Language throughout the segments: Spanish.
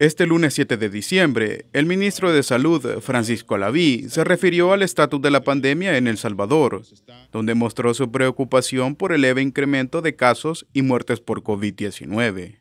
Este lunes 7 de diciembre, el ministro de Salud, Francisco Laví, se refirió al estatus de la pandemia en El Salvador, donde mostró su preocupación por el leve incremento de casos y muertes por COVID-19.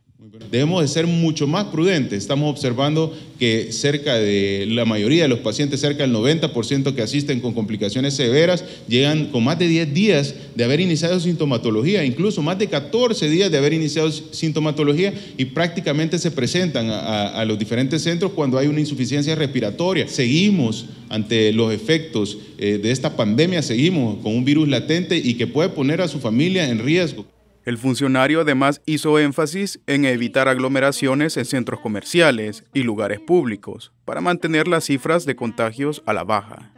Debemos de ser mucho más prudentes. Estamos observando que cerca de la mayoría de los pacientes, cerca del 90% que asisten con complicaciones severas, llegan con más de 10 días de haber iniciado sintomatología, incluso más de 14 días de haber iniciado sintomatología y prácticamente se presentan a, los diferentes centros cuando hay una insuficiencia respiratoria. Seguimos ante los efectos eh, de esta pandemia, seguimos con un virus latente y que puede poner a su familia en riesgo. El funcionario además hizo énfasis en evitar aglomeraciones en centros comerciales y lugares públicos para mantener las cifras de contagios a la baja.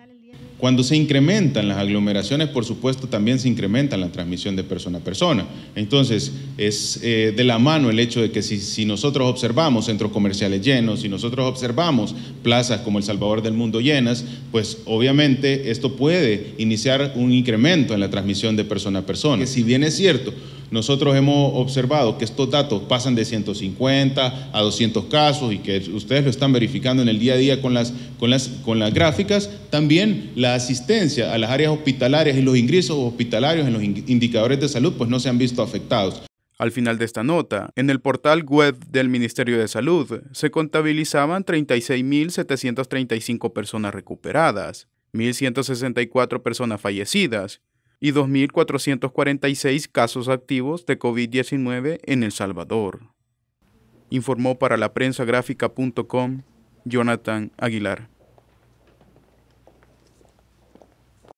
Cuando se incrementan las aglomeraciones, por supuesto, también se incrementa la transmisión de persona a persona. Entonces, es eh, de la mano el hecho de que si, nosotros observamos centros comerciales llenos, si nosotros observamos plazas como El Salvador del Mundo llenas, pues obviamente esto puede iniciar un incremento en la transmisión de persona a persona. si bien es cierto, nosotros hemos observado que estos datos pasan de 150 a 200 casos y que ustedes lo están verificando en el día a día con las, con las, con las gráficas. También la asistencia a las áreas hospitalarias y los ingresos hospitalarios en los indicadores de salud pues no se han visto afectados. Al final de esta nota, en el portal web del Ministerio de Salud se contabilizaban 36.735 personas recuperadas, 1.164 personas fallecidas y 2.446 casos activos de COVID-19 en El Salvador. Informó para la prensa Jonathan Aguilar.